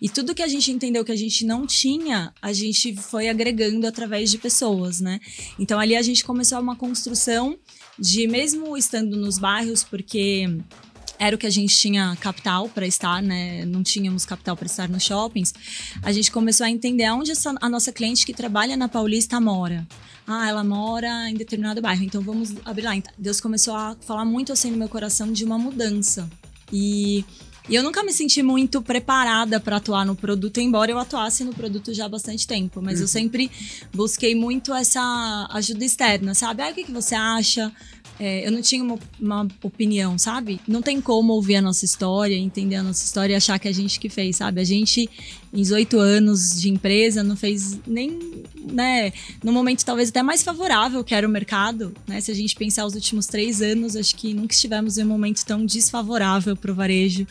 E tudo que a gente entendeu que a gente não tinha, a gente foi agregando através de pessoas, né? Então ali a gente começou uma construção de mesmo estando nos bairros, porque era o que a gente tinha capital para estar, né? Não tínhamos capital para estar nos shoppings. A gente começou a entender onde essa, a nossa cliente que trabalha na Paulista mora. Ah, ela mora em determinado bairro, então vamos abrir lá. Então, Deus começou a falar muito assim no meu coração de uma mudança. E e eu nunca me senti muito preparada para atuar no produto, embora eu atuasse no produto já há bastante tempo. Mas uhum. eu sempre busquei muito essa ajuda externa, sabe? Ah, o que, que você acha? É, eu não tinha uma, uma, opinião, sabe? Não tem como ouvir a nossa história, entender a nossa história e achar que é a gente que fez, sabe? A gente, em 18 anos de empresa, não fez nem, né? No momento talvez até mais favorável que era o mercado, né? Se a gente pensar os últimos três anos, acho que nunca estivemos em um momento tão desfavorável para o varejo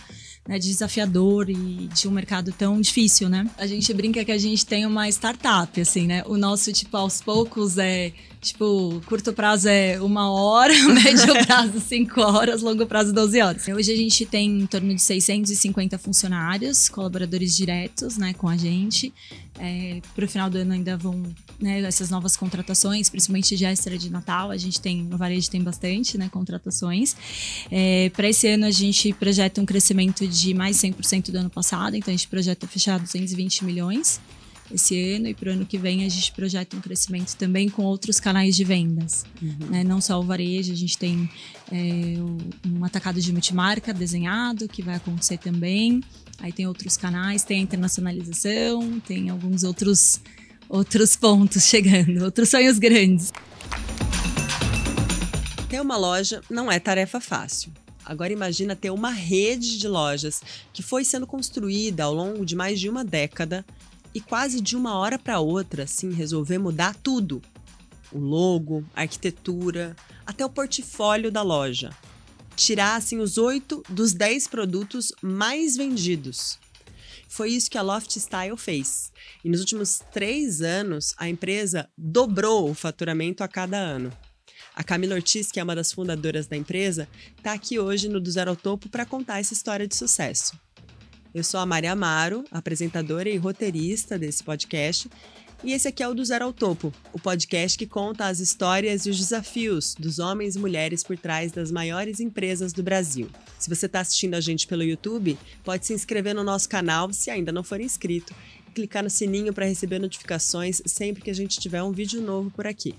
né, de desafiador e de um mercado tão difícil, né? A gente brinca que a gente tem uma startup, assim, né? O nosso, tipo, aos poucos é Tipo, curto prazo é uma hora, médio prazo cinco horas, longo prazo 12 horas. Hoje a gente tem em torno de 650 funcionários, colaboradores diretos, né, com a gente. É, Para o final do ano ainda vão né, essas novas contratações, principalmente de extra de Natal. A gente tem, no varejo tem bastante, né, contratações. É, Para esse ano a gente projeta um crescimento de mais 100% do ano passado, então a gente projeta fechar 220 milhões esse ano e para o ano que vem a gente projeta um crescimento também com outros canais de vendas. Uhum. Né? Não só o varejo, a gente tem é, um atacado de multimarca desenhado que vai acontecer também. Aí tem outros canais, tem a internacionalização, tem alguns outros, outros pontos chegando, outros sonhos grandes. Ter uma loja não é tarefa fácil. Agora imagina ter uma rede de lojas que foi sendo construída ao longo de mais de uma década e quase de uma hora para outra, assim, resolver mudar tudo: o logo, a arquitetura, até o portfólio da loja. Tirar, assim, os oito dos dez produtos mais vendidos. Foi isso que a Loft Style fez. E nos últimos três anos, a empresa dobrou o faturamento a cada ano. A Camila Ortiz, que é uma das fundadoras da empresa, está aqui hoje no Do Zero ao Topo para contar essa história de sucesso. Eu sou a Maria Amaro, apresentadora e roteirista desse podcast. E esse aqui é o Do Zero ao Topo, o podcast que conta as histórias e os desafios dos homens e mulheres por trás das maiores empresas do Brasil. Se você está assistindo a gente pelo YouTube, pode se inscrever no nosso canal se ainda não for inscrito e clicar no sininho para receber notificações sempre que a gente tiver um vídeo novo por aqui.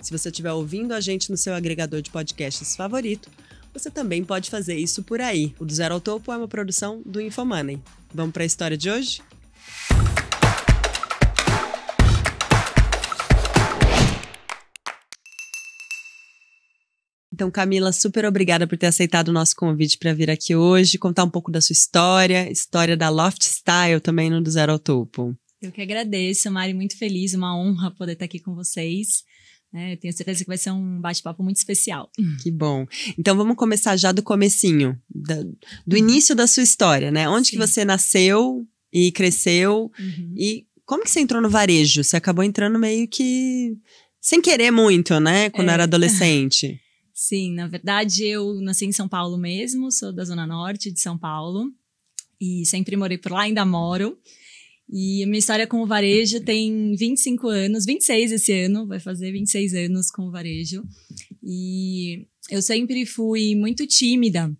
Se você estiver ouvindo a gente no seu agregador de podcasts favorito, você também pode fazer isso por aí. O Do Zero ao Topo é uma produção do Infomoney. Vamos para a história de hoje? Então, Camila, super obrigada por ter aceitado o nosso convite para vir aqui hoje, contar um pouco da sua história, história da Loft Style também no Do Zero ao Topo. Eu que agradeço, Mari, muito feliz, uma honra poder estar aqui com vocês. Né? tenho certeza que vai ser um bate-papo muito especial. Hum. Que bom. Então vamos começar já do comecinho, do, uhum. início da sua história, né? Onde Sim. que você nasceu e cresceu uhum. e como que você entrou no varejo? Você acabou entrando meio que sem querer muito, né? Quando é. era adolescente. Sim, na verdade eu nasci em São Paulo mesmo, sou da Zona Norte de São Paulo e sempre morei por lá, ainda moro. E a minha história com o varejo tem 25 anos, 26 esse ano, vai fazer 26 anos com o varejo. E eu sempre fui muito tímida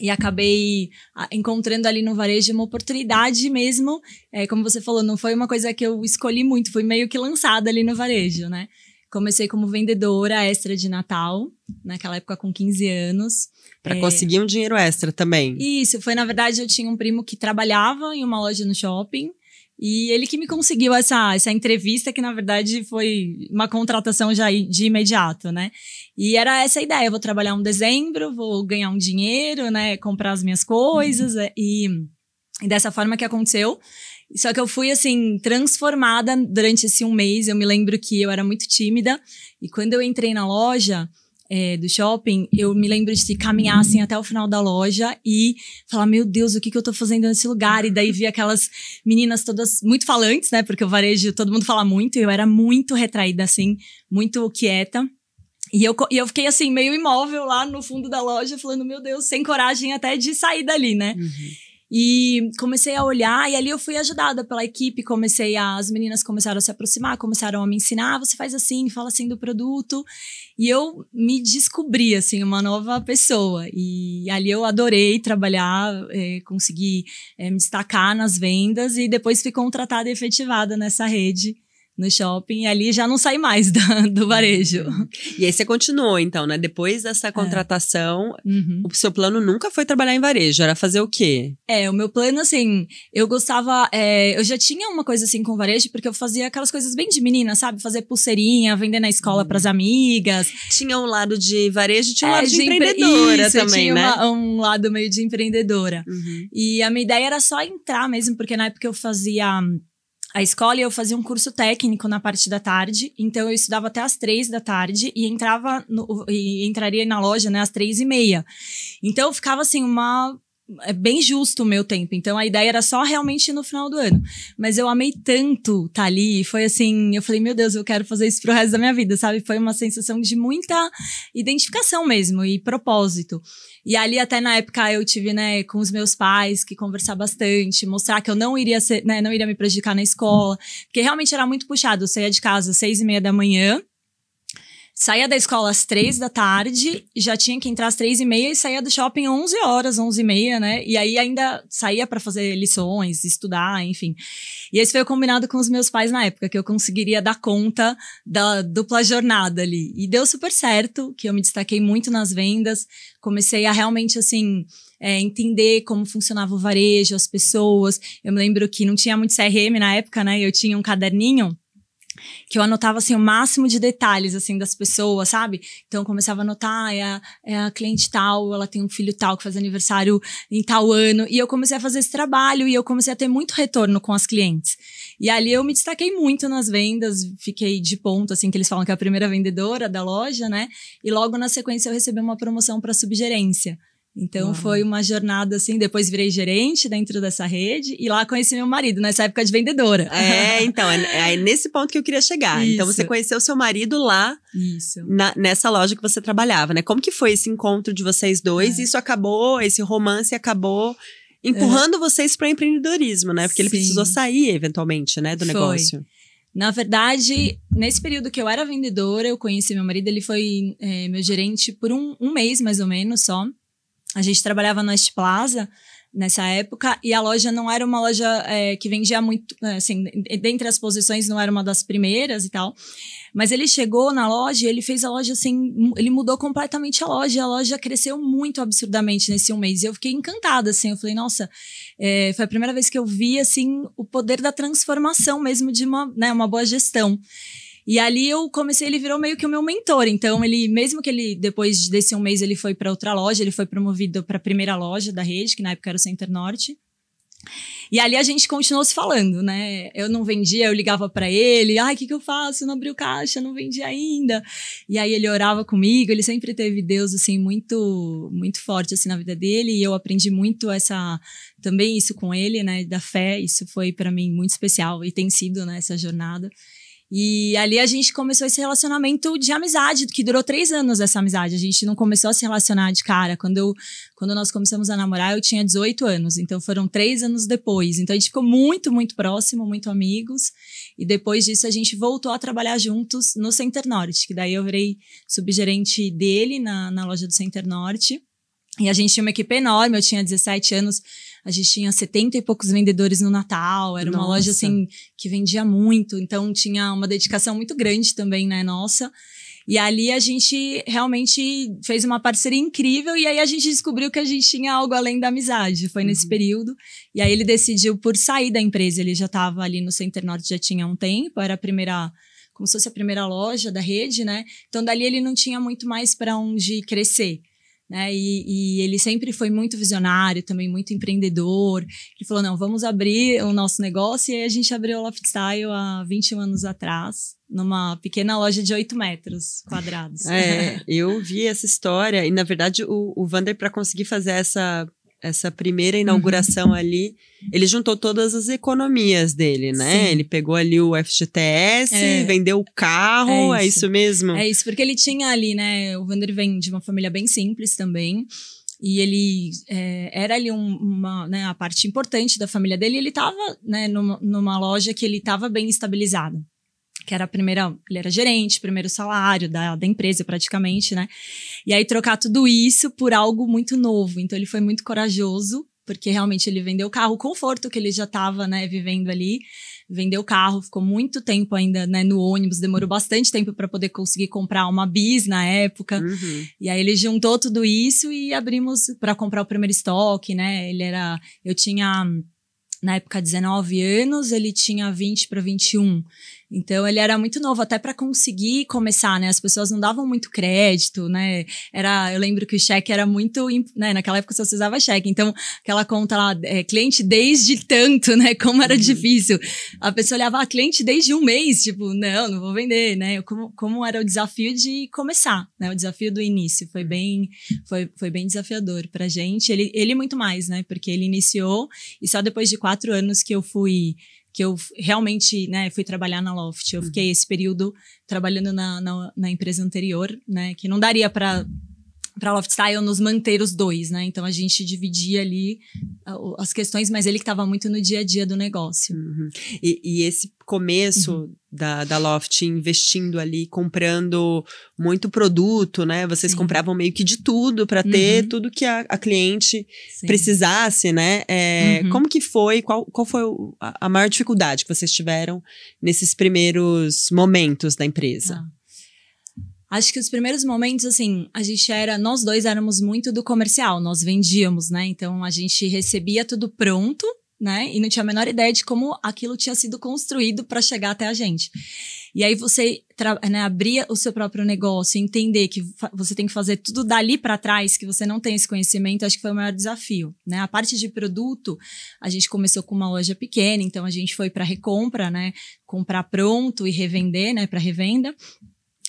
e acabei ah, encontrando ali no varejo uma oportunidade mesmo. É, como você falou, não foi uma coisa que eu escolhi muito, fui meio que lançada ali no varejo, né? Comecei como vendedora extra de Natal, naquela época com 15 anos. Para é... conseguir um dinheiro extra também. Isso, foi na verdade eu tinha um primo que trabalhava em uma loja no shopping. E ele que me conseguiu essa, essa entrevista, que na verdade foi uma contratação já de imediato, né? E era essa a ideia: eu vou trabalhar um dezembro, vou ganhar um dinheiro, né? Comprar as minhas coisas. Uhum. E, e dessa forma que aconteceu. Só que eu fui, assim, transformada durante esse um mês. Eu me lembro que eu era muito tímida. E quando eu entrei na loja, é, do shopping, eu me lembro de caminhar assim até o final da loja e falar, meu Deus, o que, que eu tô fazendo nesse lugar? E daí vi aquelas meninas todas muito falantes, né? Porque o varejo, todo mundo fala muito, e eu era muito retraída, assim, muito quieta. E eu, e eu fiquei assim, meio imóvel lá no fundo da loja, falando, meu Deus, sem coragem até de sair dali, né? Uhum. E comecei a olhar, e ali eu fui ajudada pela equipe. Comecei a. As meninas começaram a se aproximar, começaram a me ensinar. Você faz assim, fala assim do produto. E eu me descobri, assim, uma nova pessoa. E ali eu adorei trabalhar, é, consegui é, me destacar nas vendas e depois fui contratada e efetivada nessa rede no shopping e ali já não sai mais do varejo. Uhum. E aí você continuou, então, né? Depois dessa é. contratação, é. uhum. o seu plano nunca foi trabalhar em varejo, era fazer o quê? É, o meu plano, assim, eu gostava. É, eu já tinha uma coisa assim com varejo, porque eu fazia aquelas coisas bem de menina, sabe? Fazer pulseirinha, vender na escola uhum. pras amigas. Tinha um lado de varejo, tinha um é, lado de, de empreendedora isso, também, tinha né? um lado meio de empreendedora. Uhum. E a minha ideia era só entrar mesmo, porque na época eu fazia a escola e eu fazia um curso técnico na parte da tarde, então eu estudava até as três da tarde e entrava no, e entraria na loja né, às três e meia. Então eu ficava assim, uma é bem justo o meu tempo. Então a ideia era só realmente no final do ano. Mas eu amei tanto estar tá ali. Foi assim, eu falei, meu Deus, eu quero fazer isso pro resto da minha vida, sabe? Foi uma sensação de muita identificação mesmo e propósito. E ali até na época eu tive, né, com os meus pais que conversar bastante, mostrar que eu não iria ser, né, não iria me prejudicar na escola, porque realmente era muito puxado. Eu saía de casa às seis e meia da manhã Saía da escola às três da tarde, já tinha que entrar às três e meia e saía do shopping às onze horas, onze e meia, né? E aí ainda saía para fazer lições, estudar, enfim. E esse foi o combinado com os meus pais na época, que eu conseguiria dar conta da dupla jornada ali. E deu super certo, que eu me destaquei muito nas vendas, comecei a realmente, assim, é, entender como funcionava o varejo, as pessoas. Eu me lembro que não tinha muito CRM na época, né? Eu tinha um caderninho que eu anotava assim o máximo de detalhes assim das pessoas, sabe? Então eu começava a anotar, ah, é a, é a cliente tal, ela tem um filho tal que faz aniversário em tal ano, e eu comecei a fazer esse trabalho e eu comecei a ter muito retorno com as clientes. E ali eu me destaquei muito nas vendas, fiquei de ponto assim que eles falam que é a primeira vendedora da loja, né? E logo na sequência eu recebi uma promoção para subgerência. Então Uau. foi uma jornada assim, depois virei gerente dentro dessa rede e lá conheci meu marido nessa época de vendedora. É, então, é, é nesse ponto que eu queria chegar. Isso. Então você conheceu seu marido lá na, nessa loja que você trabalhava, né? Como que foi esse encontro de vocês dois? É. Isso acabou, esse romance acabou é. empurrando é. vocês para empreendedorismo, né? Porque Sim. ele precisou sair eventualmente, né, do foi. negócio. Na verdade, nesse período que eu era vendedora, eu conheci meu marido, ele foi é, meu gerente por um, um mês mais ou menos só. A gente trabalhava no West Plaza nessa época e a loja não era uma loja é, que vendia muito, é, assim, dentre as posições não era uma das primeiras e tal. Mas ele chegou na loja, ele fez a loja assim, ele mudou completamente a loja. A loja cresceu muito absurdamente nesse um mês. E eu fiquei encantada, assim. Eu falei, nossa, é, foi a primeira vez que eu vi assim o poder da transformação mesmo de uma, né, uma boa gestão. E ali eu comecei, ele virou meio que o meu mentor. Então, ele, mesmo que ele, depois desse um mês, ele foi para outra loja, ele foi promovido para a primeira loja da rede, que na época era o Center Norte. E ali a gente continuou se falando, né? Eu não vendia, eu ligava para ele, ai, o que, que eu faço? não abriu caixa, não vendi ainda. E aí ele orava comigo, ele sempre teve Deus, assim, muito, muito forte, assim, na vida dele. E eu aprendi muito essa, também isso com ele, né? Da fé, isso foi para mim muito especial e tem sido, né, essa jornada. E ali a gente começou esse relacionamento de amizade, que durou três anos essa amizade. A gente não começou a se relacionar de cara. Quando, eu, quando nós começamos a namorar, eu tinha 18 anos. Então foram três anos depois. Então a gente ficou muito, muito próximo, muito amigos. E depois disso a gente voltou a trabalhar juntos no Center Norte, que daí eu virei subgerente dele na, na loja do Center Norte. E a gente tinha uma equipe enorme, eu tinha 17 anos a gente tinha 70 e poucos vendedores no Natal, era uma loja assim que vendia muito, então tinha uma dedicação muito grande também, né, nossa. E ali a gente realmente fez uma parceria incrível e aí a gente descobriu que a gente tinha algo além da amizade. Foi nesse uhum. período. E aí ele decidiu por sair da empresa. Ele já estava ali no Center Norte já tinha um tempo, era a primeira como se fosse a primeira loja da rede, né? Então dali ele não tinha muito mais para onde crescer né? E, e, ele sempre foi muito visionário, também muito empreendedor. Ele falou: não, vamos abrir o nosso negócio. E aí a gente abriu o Loft Style há 21 anos atrás, numa pequena loja de 8 metros quadrados. É, eu vi essa história, e na verdade o, o Vander, para conseguir fazer essa essa primeira uhum. inauguração uhum. ali, ele juntou todas as economias dele, né? Sim. Ele pegou ali o FGTS, é. vendeu o carro, é, é isso. é isso. mesmo? É isso, porque ele tinha ali, né? O Vander vem de uma família bem simples também. E ele é, era ali um, uma né, a parte importante da família dele. Ele estava né, numa, numa loja que ele estava bem estabilizado que era a primeira, ele era gerente, primeiro salário da, da empresa praticamente, né? E aí trocar tudo isso por algo muito novo. Então ele foi muito corajoso, porque realmente ele vendeu o carro, o conforto que ele já estava, né, vivendo ali. Vendeu o carro, ficou muito tempo ainda, né, no ônibus, demorou bastante tempo para poder conseguir comprar uma bis na época. Uhum. E aí ele juntou tudo isso e abrimos para comprar o primeiro estoque, né? Ele era, eu tinha na época 19 anos, ele tinha 20 para 21. Então ele era muito novo até para conseguir começar, né? As pessoas não davam muito crédito, né? Era, eu lembro que o cheque era muito, né? Naquela época você se usava cheque, então aquela conta lá, é, cliente desde tanto, né? Como era uhum. difícil. A pessoa olhava, ah, cliente desde um mês, tipo, não, não vou vender, né? Como, como era o desafio de começar, né? O desafio do início foi bem, foi, foi bem desafiador para gente. Ele, ele muito mais, né? Porque ele iniciou e só depois de quatro anos que eu fui que eu realmente né, fui trabalhar na Loft. Eu fiquei uhum. esse período trabalhando na, na, na, empresa anterior, né? Que não daria para para Loftstyle é nos manter os dois, né? Então a gente dividia ali ah, as questões, mas ele que estava muito no dia a dia do negócio. Uhum. E, e, esse começo uhum. da, da Loft investindo ali, comprando muito produto, né? Vocês Sim. compravam meio que de tudo para ter uhum. tudo que a, a cliente Sim. precisasse, né? É, uhum. como que foi? Qual, qual foi a, a maior dificuldade que vocês tiveram nesses primeiros momentos da empresa? Ah. Acho que os primeiros momentos, assim, a gente era, nós dois éramos muito do comercial, nós vendíamos, né? Então a gente recebia tudo pronto, né? E não tinha a menor ideia de como aquilo tinha sido construído para chegar até a gente. E aí você né, abrir o seu próprio negócio, entender que você tem que fazer tudo dali para trás, que você não tem esse conhecimento, acho que foi o maior desafio. Né? A parte de produto, a gente começou com uma loja pequena, então a gente foi para recompra, né, comprar pronto e revender, né, para revenda.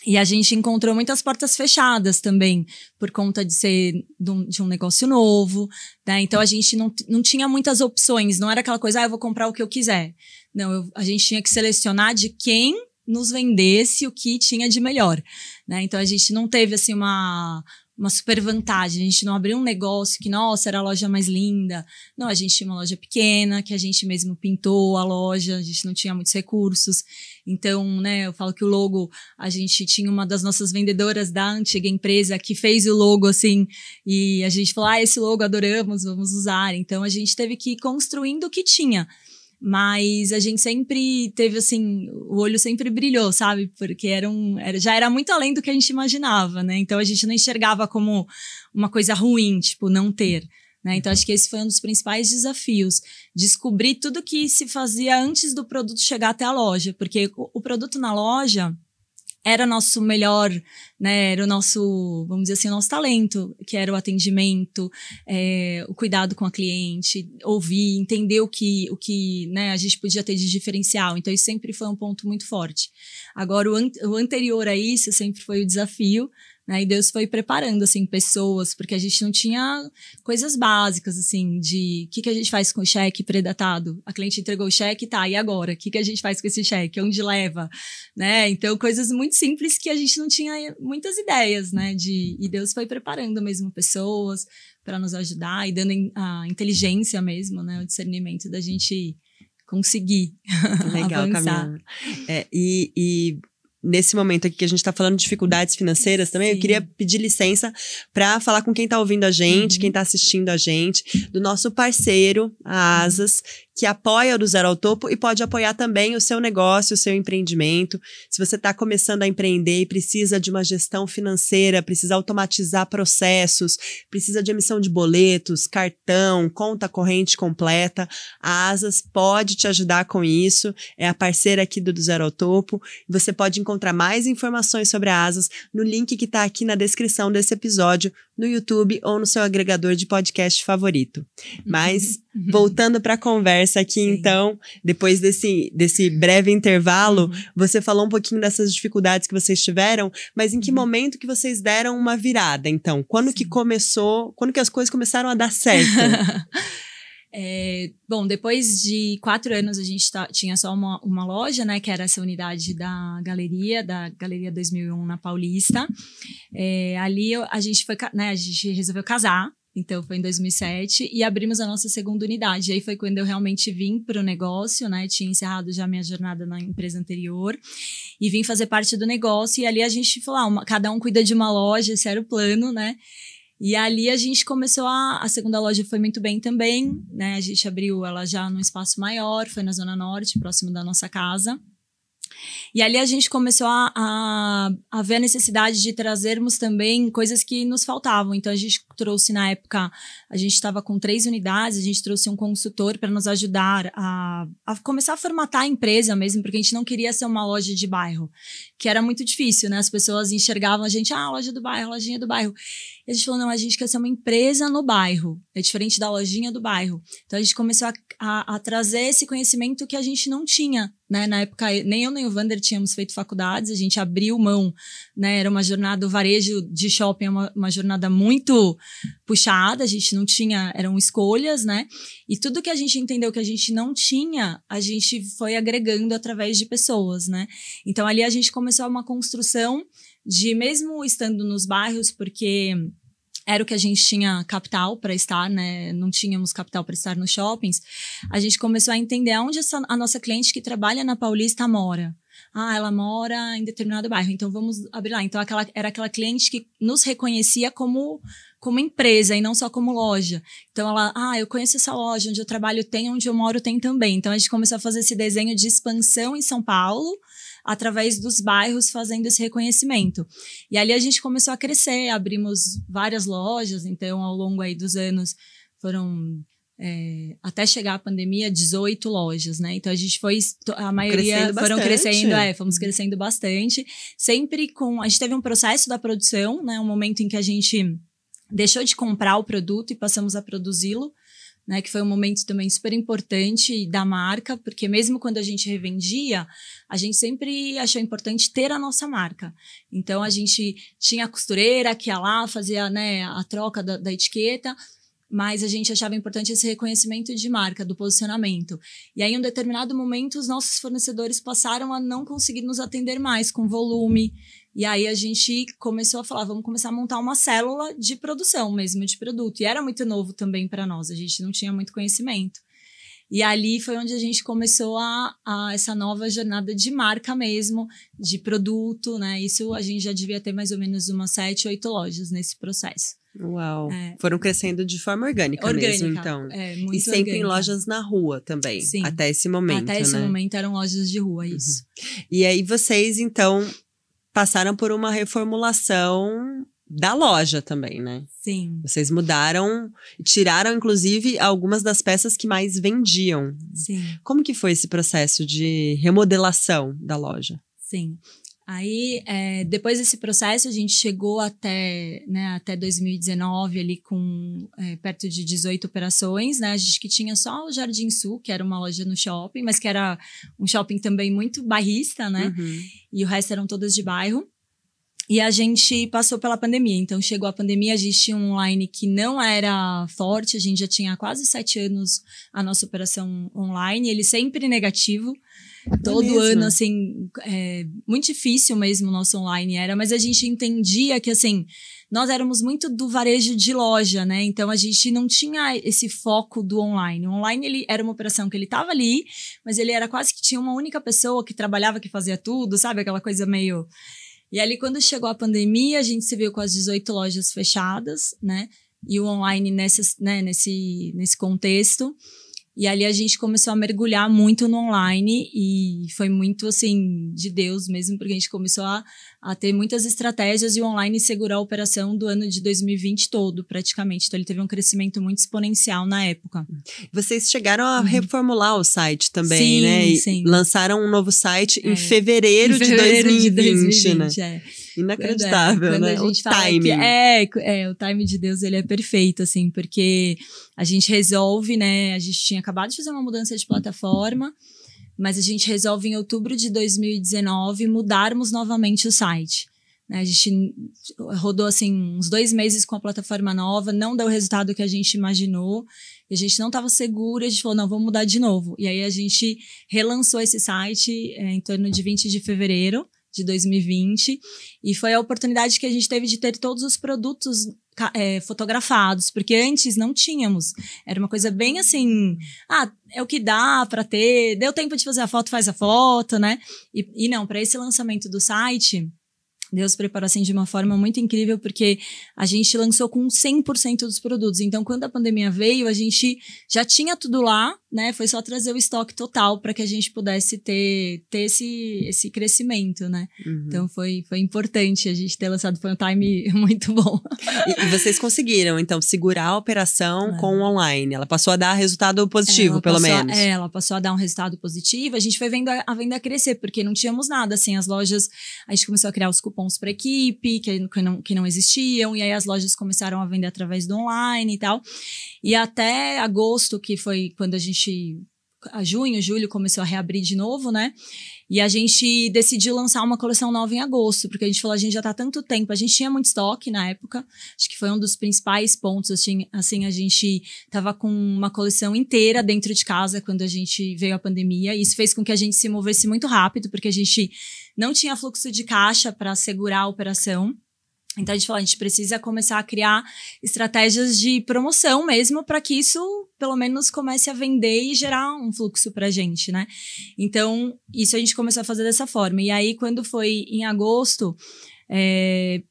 E a gente encontrou muitas portas fechadas também, por conta de ser de um, de um negócio novo, né? Então a gente não, não tinha muitas opções, não era aquela coisa, ah, eu vou comprar o que eu quiser. Não, eu, a gente tinha que selecionar de quem nos vendesse o que tinha de melhor, né? Então a gente não teve assim uma uma super vantagem. A gente não abriu um negócio que, nossa, era a loja mais linda. Não, a gente tinha uma loja pequena, que a gente mesmo pintou a loja, a gente não tinha muitos recursos. Então, né, eu falo que o logo, a gente tinha uma das nossas vendedoras da antiga empresa que fez o logo assim, e a gente falou: "Ah, esse logo adoramos, vamos usar". Então, a gente teve que ir construindo o que tinha. Mas a gente sempre teve, assim, o olho sempre brilhou, sabe? Porque era um, era, já era muito além do que a gente imaginava, né? Então a gente não enxergava como uma coisa ruim, tipo, não ter. Né? Então, acho que esse foi um dos principais desafios. Descobrir tudo que se fazia antes do produto chegar até a loja. Porque o, o produto na loja, era nosso melhor, né, era o nosso, vamos dizer assim, o nosso talento, que era o atendimento, é, o cuidado com a cliente, ouvir, entender o que, o que né, a gente podia ter de diferencial. Então, isso sempre foi um ponto muito forte. Agora, o, an o anterior a isso sempre foi o desafio, né? E Deus foi preparando, assim, pessoas, porque a gente não tinha coisas básicas, assim, de o que, que a gente faz com o cheque predatado? A cliente entregou o cheque, tá, e agora? O que, que a gente faz com esse cheque? Onde leva? Né? Então, coisas muito simples que a gente não tinha muitas ideias, né? De, e Deus foi preparando mesmo pessoas para nos ajudar e dando a inteligência mesmo, né? O discernimento da gente conseguir Legal, avançar. Camila. É, e, e nesse momento aqui que a gente está falando de dificuldades financeiras também, Sim. eu queria pedir licença para falar com quem está ouvindo a gente, uhum. quem está assistindo a gente, do nosso parceiro, a Asas, que apoia o Do Zero ao Topo e pode apoiar também o seu negócio, o seu empreendimento. Se você está começando a empreender e precisa de uma gestão financeira, precisa automatizar processos, precisa de emissão de boletos, cartão, conta corrente completa, a Asas pode te ajudar com isso. É a parceira aqui do Do Zero ao Topo. Você pode encontrar mais informações sobre a Asas no link que está aqui na descrição desse episódio, no YouTube ou no seu agregador de podcast favorito. Uhum. Mas, uhum. voltando para a conversa aqui, Sim. então, depois desse, desse breve intervalo, uhum. você falou um pouquinho dessas dificuldades que vocês tiveram, mas em que momento que vocês deram uma virada, então? Quando Sim. que começou, quando que as coisas começaram a dar certo? É, bom, depois de quatro anos a gente tá, tinha só uma, uma, loja, né, que era essa unidade da galeria, da Galeria 2001 na Paulista. É, ali a gente foi, né, a gente resolveu casar, então foi em 2007 e abrimos a nossa segunda unidade. Aí foi quando eu realmente vim para o negócio, né? Tinha encerrado já minha jornada na empresa anterior e vim fazer parte do negócio. E ali a gente falou, ah, uma, cada um cuida de uma loja, esse era o plano, né? E ali a gente começou a. A segunda loja foi muito bem também, né? A gente abriu ela já num espaço maior, foi na Zona Norte, próximo da nossa casa. E ali a gente começou a, a, a, ver a necessidade de trazermos também coisas que nos faltavam. Então a gente trouxe na época, a gente estava com três unidades, a gente trouxe um consultor para nos ajudar a, a começar a formatar a empresa mesmo, porque a gente não queria ser uma loja de bairro, que era muito difícil, né? As pessoas enxergavam a gente, ah, loja do bairro, lojinha do bairro. E a gente falou, não, a gente quer ser uma empresa no bairro, é diferente da lojinha do bairro. Então a gente começou a, a, a trazer esse conhecimento que a gente não tinha né? Na época, nem eu nem o Vander tínhamos feito faculdades, a gente abriu mão, né? Era uma jornada, o varejo de shopping é uma, uma, jornada muito puxada, a gente não tinha, eram escolhas, né? E tudo que a gente entendeu que a gente não tinha, a gente foi agregando através de pessoas, né? Então ali a gente começou uma construção de mesmo estando nos bairros, porque era o que a gente tinha capital para estar, né? Não tínhamos capital para estar nos shoppings. A gente começou a entender onde essa, a nossa cliente que trabalha na Paulista mora. Ah, ela mora em determinado bairro, então vamos abrir lá. Então aquela, era aquela cliente que nos reconhecia como como empresa e não só como loja. Então ela, ah, eu conheço essa loja, onde eu trabalho tem, onde eu moro tem também. Então a gente começou a fazer esse desenho de expansão em São Paulo através dos bairros fazendo esse reconhecimento. E ali a gente começou a crescer, abrimos várias lojas, então ao longo aí dos anos foram é, até chegar a pandemia, 18 lojas, né? Então a gente foi, a maioria crescendo foram bastante. crescendo, é, fomos uhum. crescendo bastante. Sempre com. A gente teve um processo da produção, né? Um momento em que a gente deixou de comprar o produto e passamos a produzi-lo né, que foi um momento também super importante da marca, porque mesmo quando a gente revendia, a gente sempre achou importante ter a nossa marca. Então a gente tinha a costureira que ia lá, fazia né, a troca da, da etiqueta, mas a gente achava importante esse reconhecimento de marca, do posicionamento. E aí, em um determinado momento, os nossos fornecedores passaram a não conseguir nos atender mais com volume. E aí a gente começou a falar, vamos começar a montar uma célula de produção mesmo de produto. E era muito novo também para nós, a gente não tinha muito conhecimento. E ali foi onde a gente começou a, a, essa nova jornada de marca mesmo, de produto, né? Isso a gente já devia ter mais ou menos umas sete, oito lojas nesse processo. Uau! É. Foram crescendo de forma orgânica, orgânica mesmo, então. É, muito e sempre orgânica. em lojas na rua também. Sim. Até esse momento. Até esse né? momento eram lojas de rua, uhum. isso. Uhum. E aí vocês, então, passaram por uma reformulação da loja também, né? Sim. Vocês mudaram, tiraram inclusive algumas das peças que mais vendiam. Sim. Como que foi esse processo de remodelação da loja? Sim. Aí, é, depois desse processo, a gente chegou até, né, até 2019, ali com é, perto de 18 operações, né? A gente que tinha só o Jardim Sul, que era uma loja no shopping, mas que era um shopping também muito barrista, né? Uhum. E o resto eram todas de bairro. E a gente passou pela pandemia. Então, chegou a pandemia, a gente tinha um online que não era forte, a gente já tinha quase sete anos a nossa operação online, ele sempre negativo. Todo é ano, assim, é, muito difícil mesmo o nosso online era, mas a gente entendia que, assim, nós éramos muito do varejo de loja, né? Então a gente não tinha esse foco do online. O online ele era uma operação que ele estava ali, mas ele era quase que tinha uma única pessoa que trabalhava, que fazia tudo, sabe? Aquela coisa meio. E ali, quando chegou a pandemia, a gente se viu com as 18 lojas fechadas, né? E o online nessa, né, nesse, nesse contexto. E ali a gente começou a mergulhar muito no online e foi muito assim de Deus mesmo, porque a gente começou a, a ter muitas estratégias e o online segurou a operação do ano de 2020 todo, praticamente. Então ele teve um crescimento muito exponencial na época. Vocês chegaram a uhum. reformular o site também, né? sim, né? E sim. Lançaram um novo site é. em fevereiro, em fevereiro de 2020, de 2020 né? É inacreditável, né? o time. É, é, o time de Deus, ele é perfeito, assim, porque a gente resolve, né? A gente tinha acabado de fazer uma mudança de plataforma, mas a gente resolve em outubro de 2019 mudarmos novamente o site. Né? A gente rodou assim uns dois meses com a plataforma nova, não deu o resultado que a gente imaginou, e a gente não estava segura, a gente falou, não, vamos mudar de novo. E aí a gente relançou esse site é, em torno de 20 de fevereiro de 2020. E foi a oportunidade que a gente teve de ter todos os produtos é, fotografados, porque antes não tínhamos. Era uma coisa bem assim, ah, é o que dá para ter, deu tempo de fazer a foto, faz a foto, né? E, e não, para esse lançamento do site, Deus preparou assim de uma forma muito incrível, porque a gente lançou com 100% dos produtos. Então, quando a pandemia veio, a gente já tinha tudo lá, né? Foi só trazer o estoque total para que a gente pudesse ter, ter esse, esse crescimento, né? Uhum. Então foi, foi importante a gente ter lançado, foi um time muito bom. E, e vocês conseguiram, então, segurar a operação é. com o online. Ela passou a dar resultado positivo, pelo menos. É, ela passou a dar um resultado positivo. A gente foi vendo a, a, venda crescer, porque não tínhamos nada, assim, as lojas. A gente começou a criar os cupons para equipe, que, que, não, que não existiam, e aí as lojas começaram a vender através do online e tal. E até agosto, que foi quando a gente gente a junho, julho começou a reabrir de novo, né? E a gente decidiu lançar uma coleção nova em agosto, porque a gente falou, a gente já tá há tanto tempo, a gente tinha muito estoque na época, acho que foi um dos principais pontos, assim, assim a gente tava com uma coleção inteira dentro de casa quando a gente veio a pandemia, e isso fez com que a gente se movesse muito rápido, porque a gente não tinha fluxo de caixa para segurar a operação. Então a gente fala, a gente precisa começar a criar estratégias de promoção mesmo para que isso, pelo menos, comece a vender e gerar um fluxo para a gente, né? Então isso a gente começou a fazer dessa forma. E aí quando foi em agosto, é,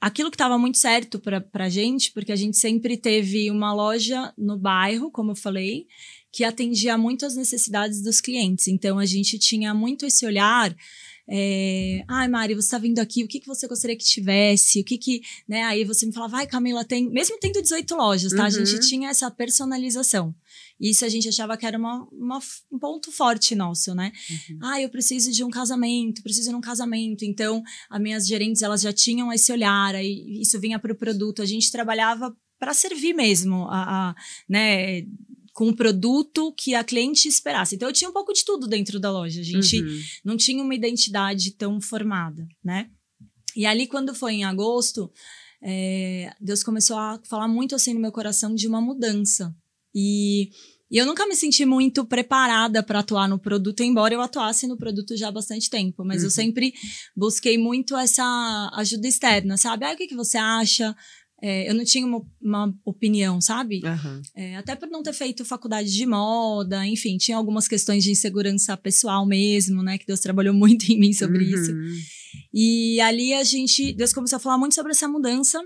aquilo que estava muito certo para a gente, porque a gente sempre teve uma loja no bairro, como eu falei, que atendia muito as necessidades dos clientes. Então a gente tinha muito esse olhar é, Ai, ah, Mari, você está vindo aqui, o que, que você gostaria que tivesse? O que que. Né? Aí você me falava, vai, Camila, tem. Mesmo tendo 18 lojas, tá? Uhum. A gente uhum. tinha essa personalização. Isso a gente achava que era uma, uma um ponto forte nosso, né? Uhum. Ah, eu preciso de um casamento, preciso de um casamento. Então, as minhas gerentes, elas já tinham esse olhar, aí isso vinha para o produto. A gente trabalhava para servir mesmo a, a né com o produto que a cliente esperasse. Então eu tinha um pouco de tudo dentro da loja. A gente uhum. não tinha uma identidade tão formada, né? E ali quando foi em agosto, é, Deus começou a falar muito assim no meu coração de uma mudança. E, e eu nunca me senti muito preparada para atuar no produto, embora eu atuasse no produto já há bastante tempo. Mas uhum. eu sempre busquei muito essa ajuda externa, sabe? Ah, o que, que você acha? É, eu não tinha uma, uma opinião, sabe? Uhum. É, até por não ter feito faculdade de moda, enfim, tinha algumas questões de insegurança pessoal mesmo, né? Que Deus trabalhou muito em mim sobre uhum. isso. E ali a gente, Deus começou a falar muito sobre essa mudança.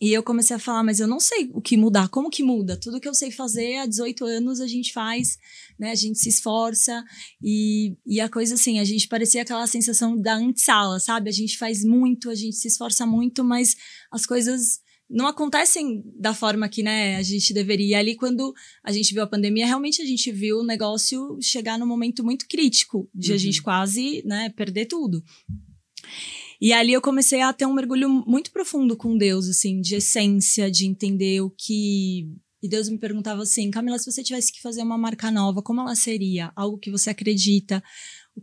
E eu comecei a falar, mas eu não sei o que mudar, como que muda? Tudo que eu sei fazer há 18 anos a gente faz, né? A gente se esforça e, e a coisa assim, a gente parecia aquela sensação da antesala sabe? A gente faz muito, a gente se esforça muito, mas as coisas não acontecem da forma que né, a gente deveria. E ali, quando a gente viu a pandemia, realmente a gente viu o negócio chegar num momento muito crítico, de uhum. a gente quase né, perder tudo. E ali eu comecei a ter um mergulho muito profundo com Deus, assim, de essência, de entender o que. E Deus me perguntava assim: Camila, se você tivesse que fazer uma marca nova, como ela seria? Algo que você acredita?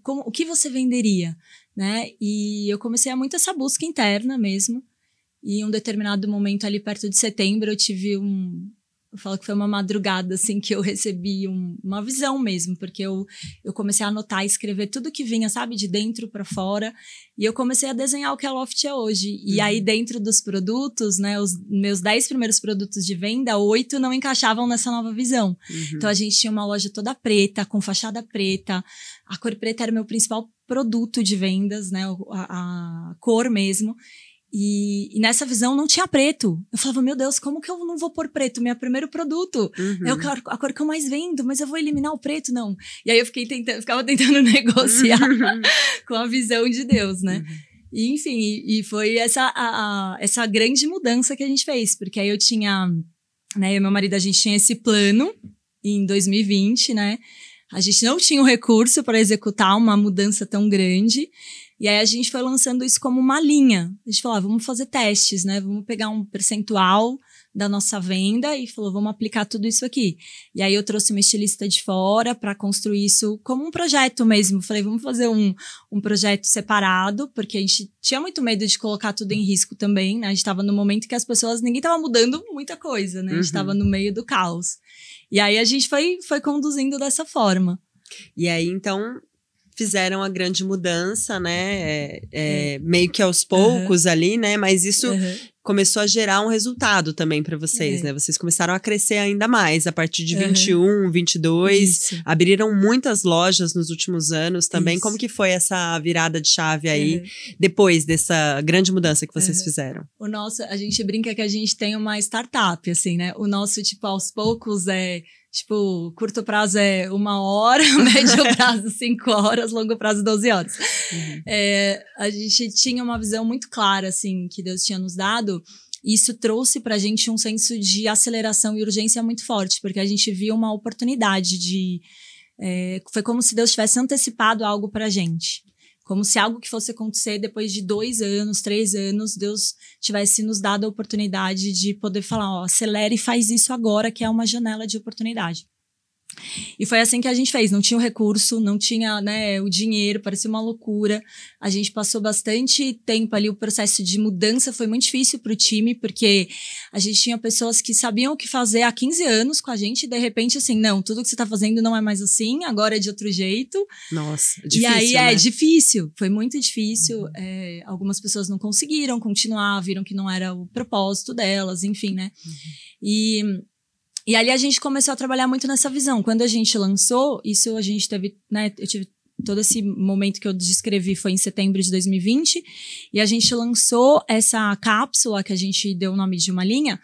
Como, o que você venderia? Né? E eu comecei a muito essa busca interna mesmo. E em um determinado momento, ali perto de setembro, eu tive um. Eu falo que foi uma madrugada, assim, que eu recebi um, uma visão mesmo, porque eu, eu comecei a anotar e escrever tudo que vinha, sabe, de dentro para fora. E eu comecei a desenhar o que a Loft é hoje. E uhum. aí, dentro dos produtos, né, os meus dez primeiros produtos de venda, oito não encaixavam nessa nova visão. Uhum. Então, a gente tinha uma loja toda preta, com fachada preta. A cor preta era o meu principal produto de vendas, né, a, a cor mesmo. E, e, nessa visão não tinha preto. Eu falava, meu Deus, como que eu não vou pôr preto? Meu primeiro produto. Uhum. É a cor que eu mais vendo, mas eu vou eliminar o preto, não. E aí eu fiquei tentando, ficava tentando negociar uhum. com a visão de Deus, né? Uhum. E, enfim, e, e foi essa, a, a, essa grande mudança que a gente fez, porque aí eu tinha, né, eu e meu marido, a gente tinha esse plano em 2020, né? A gente não tinha o recurso para executar uma mudança tão grande. E aí a gente foi lançando isso como uma linha. A gente falou, ah, vamos fazer testes, né? Vamos pegar um percentual da nossa venda e falou, vamos aplicar tudo isso aqui. E aí eu trouxe uma estilista de fora para construir isso como um projeto mesmo. Falei, vamos fazer um, um projeto separado, porque a gente tinha muito medo de colocar tudo em risco também, né? A gente estava no momento que as pessoas, ninguém estava mudando muita coisa, né? A gente estava uhum. no meio do caos. E aí a gente foi, foi conduzindo dessa forma. E aí, então, fizeram a grande mudança, né? É, é, uhum. meio que aos poucos uhum. ali, né? Mas isso uhum. começou a gerar um resultado também para vocês, uhum. né? Vocês começaram a crescer ainda mais a partir de 21, uhum. 22, isso. abriram muitas lojas nos últimos anos também. Isso. Como que foi essa virada de chave aí uhum. depois dessa grande mudança que vocês fizeram? O nosso, a gente brinca que a gente tem uma startup, assim, né? O nosso tipo aos poucos é Tipo, curto prazo é uma hora, médio prazo cinco horas, longo prazo 12 horas. Uhum. É, a gente tinha uma visão muito clara, assim, que Deus tinha nos dado. E isso trouxe pra gente um senso de aceleração e urgência muito forte, porque a gente viu uma oportunidade de. É, foi como se Deus tivesse antecipado algo pra gente. Como se algo que fosse acontecer depois de dois anos, três anos, Deus tivesse nos dado a oportunidade de poder falar: ó, acelera e faz isso agora, que é uma janela de oportunidade. E foi assim que a gente fez. Não tinha o recurso, não tinha né, o dinheiro, parecia uma loucura. A gente passou bastante tempo ali. O processo de mudança foi muito difícil para o time, porque a gente tinha pessoas que sabiam o que fazer há 15 anos com a gente, e de repente, assim, não, tudo que você está fazendo não é mais assim, agora é de outro jeito. Nossa, difícil. É e aí é né? é difícil, foi muito difícil. Uhum. É, algumas pessoas não conseguiram continuar, viram que não era o propósito delas, enfim, né? Uhum. E e ali a gente começou a trabalhar muito nessa visão. Quando a gente lançou, isso a gente teve, né, eu tive todo esse momento que eu descrevi foi em setembro de 2020, e a gente lançou essa cápsula que a gente deu o nome de uma linha,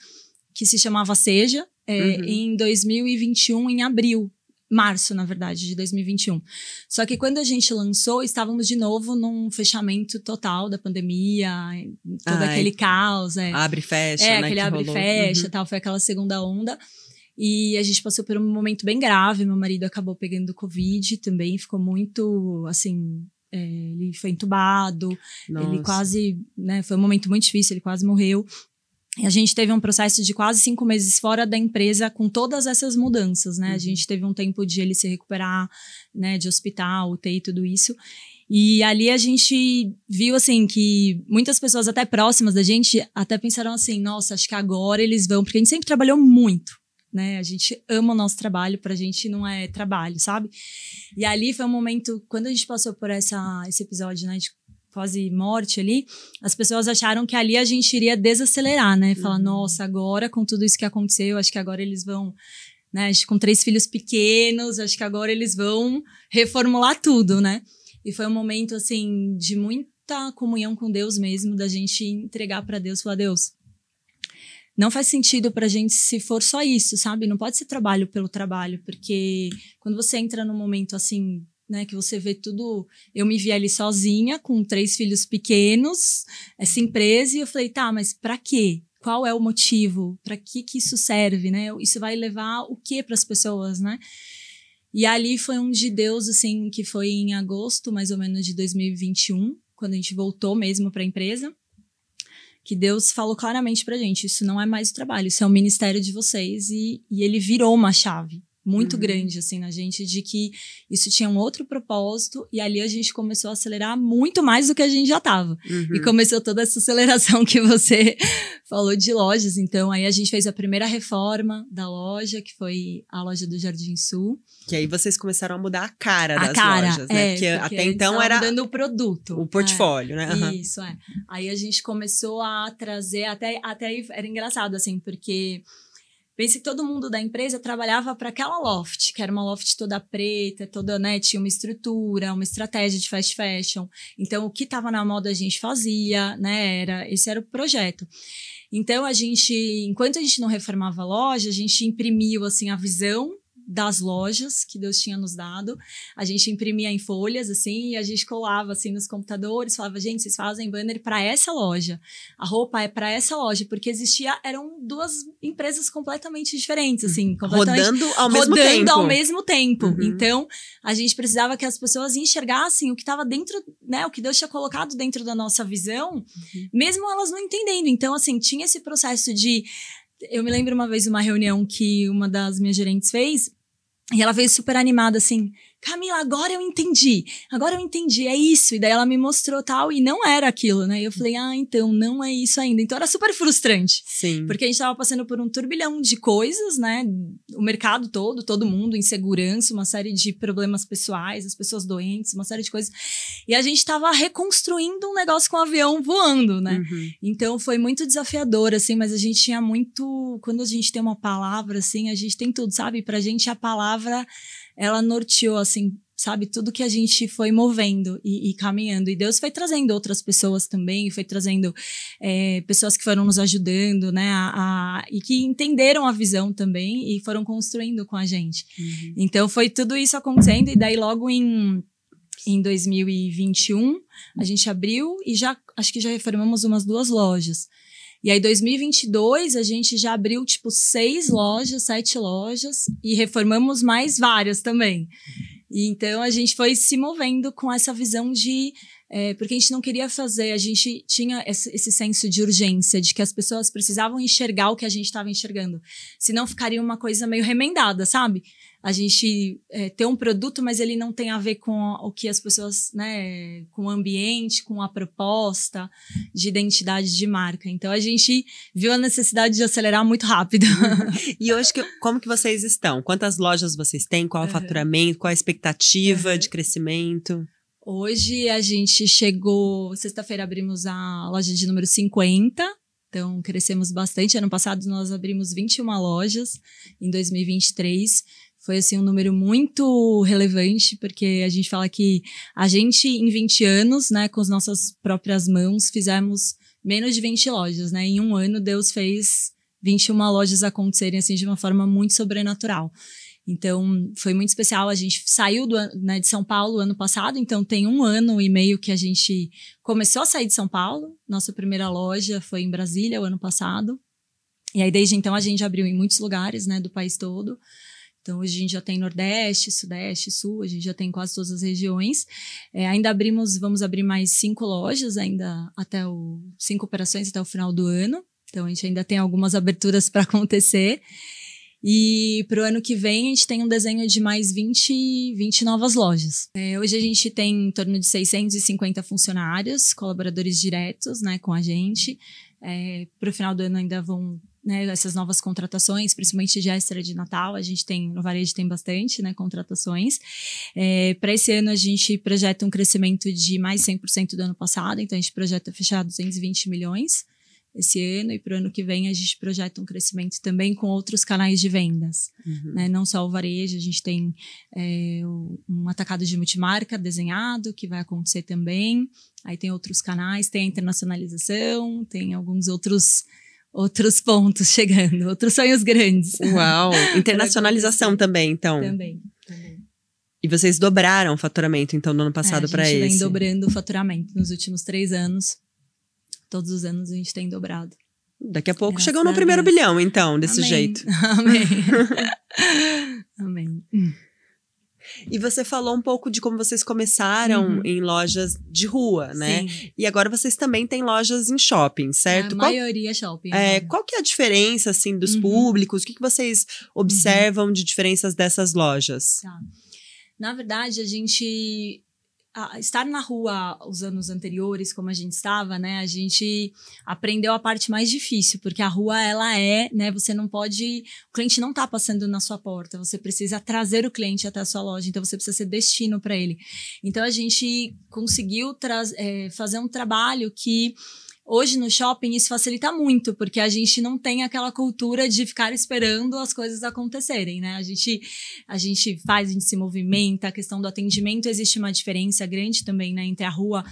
que se chamava Seja, é, uhum. em 2021, em abril. Março, na verdade, de 2021. Só que quando a gente lançou, estávamos de novo num fechamento total da pandemia, todo Ai, aquele caos. É. Abre e fecha, é, né? Aquele abre e fecha uhum. tal, foi aquela segunda onda. E a gente passou por um momento bem grave. Meu marido acabou pegando Covid também, ficou muito assim. É, ele foi entubado, Nossa. ele quase, né? Foi um momento muito difícil, ele quase morreu. E a gente teve um processo de quase cinco meses fora da empresa com todas essas mudanças, né? Uhum. A gente teve um tempo de ele se recuperar, né? De hospital, UTI, tudo isso. E ali a gente viu, assim, que muitas pessoas até próximas da gente até pensaram assim, nossa, acho que agora eles vão... Porque a gente sempre trabalhou muito, né? A gente ama o nosso trabalho, pra gente não é trabalho, sabe? E ali foi um momento, quando a gente passou por essa, esse episódio, né, de quase morte ali, as pessoas acharam que ali a gente iria desacelerar, né? Falar, uhum. nossa, agora com tudo isso que aconteceu, acho que agora eles vão né? Com três filhos pequenos, acho que agora eles vão reformular tudo, né? E foi um momento assim de muita comunhão com Deus mesmo, da gente entregar para Deus, falar Deus, não faz sentido para a gente se for só isso, sabe? Não pode ser trabalho pelo trabalho, porque quando você entra num momento assim, né, que você vê tudo. Eu me vi ali sozinha, com três filhos pequenos, essa empresa, e eu falei, tá, mas para quê? Qual é o motivo? Para que, que isso serve, né? Isso vai levar o que para as pessoas, né? E ali foi um de Deus, assim, que foi em agosto, mais ou menos, de 2021, quando a gente voltou mesmo para a empresa que Deus falou claramente pra gente, isso não é mais o trabalho, isso é o ministério de vocês e, e ele virou uma chave muito uhum. grande assim na gente de que isso tinha um outro propósito e ali a gente começou a acelerar muito mais do que a gente já estava uhum. e começou toda essa aceleração que você falou de lojas então aí a gente fez a primeira reforma da loja que foi a loja do Jardim Sul que aí vocês começaram a mudar a cara a das cara, lojas né é, porque, porque até então era mudando o produto o é, portfólio é, né uhum. isso é aí a gente começou a trazer até até aí era engraçado assim porque Pense que todo mundo da empresa trabalhava para aquela loft, que era uma loft toda preta, toda, né, tinha uma estrutura, uma estratégia de fast fashion. Então, o que estava na moda a gente fazia, né, era, esse era o projeto. Então, a gente, enquanto a gente não reformava a loja, a gente imprimiu, assim, a visão das lojas que Deus tinha nos dado. A gente imprimia em folhas, assim, e a gente colava, assim, nos computadores, falava, gente, vocês fazem banner para essa loja. A roupa é para essa loja, porque existia, eram duas empresas completamente diferentes, assim, uhum. completamente... Rodando ao rodando mesmo tempo. Rodando ao mesmo tempo. Uhum. Então, a gente precisava que as pessoas enxergassem o que estava dentro, né, o que Deus tinha colocado dentro da nossa visão, uhum. mesmo elas não entendendo. Então, assim, tinha esse processo de eu me lembro uma vez de uma reunião que uma das minhas gerentes fez e ela veio super animada, assim. Camila, agora eu entendi. Agora eu entendi, é isso. E daí ela me mostrou tal, e não era aquilo, né? E eu falei, ah, então, não é isso ainda. Então era super frustrante. Sim. Porque a gente tava passando por um turbilhão de coisas, né? O mercado todo, todo mundo, insegurança, uma série de problemas pessoais, as pessoas doentes, uma série de coisas. E a gente tava reconstruindo um negócio com o um avião voando, né? Uhum. Então foi muito desafiador, assim, mas a gente tinha muito. Quando a gente tem uma palavra, assim, a gente tem tudo, sabe? Pra gente a palavra ela norteou, assim, sabe, tudo que a gente foi movendo e, e, caminhando. E Deus foi trazendo outras pessoas também, foi trazendo é, pessoas que foram nos ajudando, né, a, a, e que entenderam a visão também e foram construindo com a gente. Uhum. Então foi tudo isso acontecendo, e daí logo em. Em 2021, a gente abriu e já acho que já reformamos umas duas lojas. E aí, 2022, a gente já abriu, tipo, seis lojas, sete lojas e reformamos mais várias também. E então, a gente foi se movendo com essa visão de. É, porque a gente não queria fazer, a gente tinha esse, esse, senso de urgência, de que as pessoas precisavam enxergar o que a gente estava enxergando. Senão ficaria uma coisa meio remendada, sabe? a gente é, ter um produto, mas ele não tem a ver com o que as pessoas, né, com o ambiente, com a proposta de identidade de marca. Então a gente viu a necessidade de acelerar muito rápido. e hoje, que, como que vocês estão? Quantas lojas vocês têm? Qual o uhum. faturamento? Qual a expectativa uhum. de crescimento? Hoje a gente chegou, sexta-feira abrimos a loja de número 50, então crescemos bastante. Ano passado nós abrimos 21 lojas, em 2023 foi assim um número muito relevante, porque a gente fala que a gente em 20 anos, né, com as nossas próprias mãos, fizemos menos de 20 lojas, né? Em um ano Deus fez 21 lojas acontecerem assim de uma forma muito sobrenatural. Então, foi muito especial. A gente saiu do, né, de São Paulo ano passado, então tem um ano e meio que a gente começou a sair de São Paulo. Nossa primeira loja foi em Brasília o ano passado. E aí, desde então, a gente abriu em muitos lugares né, do país todo. Então, hoje a gente já tem Nordeste, Sudeste, Sul, a gente já tem quase todas as regiões. É, ainda abrimos, vamos abrir mais cinco lojas ainda até o cinco operações até o final do ano. Então, a gente ainda tem algumas aberturas para acontecer. E para o ano que vem, a gente tem um desenho de mais 20, 20 novas lojas. É, hoje a gente tem em torno de 650 funcionários, colaboradores diretos né, com a gente. É, para o final do ano ainda vão né, essas novas contratações, principalmente de extra de Natal, a gente tem, no varejo tem bastante, né, contratações. É, para esse ano a gente projeta um crescimento de mais 100% do ano passado, então a gente projeta fechar 220 milhões esse ano e para o ano que vem a gente projeta um crescimento também com outros canais de vendas, uhum. né? não só o varejo, a gente tem é, um atacado de multimarca desenhado que vai acontecer também, aí tem outros canais, tem a internacionalização, tem alguns outros outros pontos chegando, outros sonhos grandes. Uau! Internacionalização também, então. Também, também. E vocês dobraram o faturamento, então, do ano é, passado é, para esse. A gente vem dobrando o faturamento nos últimos três anos. Todos os anos a gente tem dobrado. Daqui a pouco Graças chegou no primeiro bilhão, então, desse Amém. jeito. Amém. Amém. E você falou um pouco de como vocês começaram uhum. em lojas de rua, né? Sim. E agora vocês também têm lojas em shopping, certo? A qual, maioria é shopping. É, é, Qual que é a diferença, assim, dos uhum. públicos? O que, que vocês observam uhum. de diferenças dessas lojas? Tá. Na verdade, a gente a, estar na rua os anos anteriores, como a gente estava, né? A gente aprendeu a parte mais difícil, porque a rua ela é, né? Você não pode, o cliente não está passando na sua porta, você precisa trazer o cliente até a sua loja, então você precisa ser destino para ele. Então a gente conseguiu é, fazer um trabalho que Hoje no shopping isso facilita muito, porque a gente não tem aquela cultura de ficar esperando as coisas acontecerem, né? A gente, a gente faz, a gente se movimenta, a questão do atendimento existe uma diferença grande também, né, entre a rua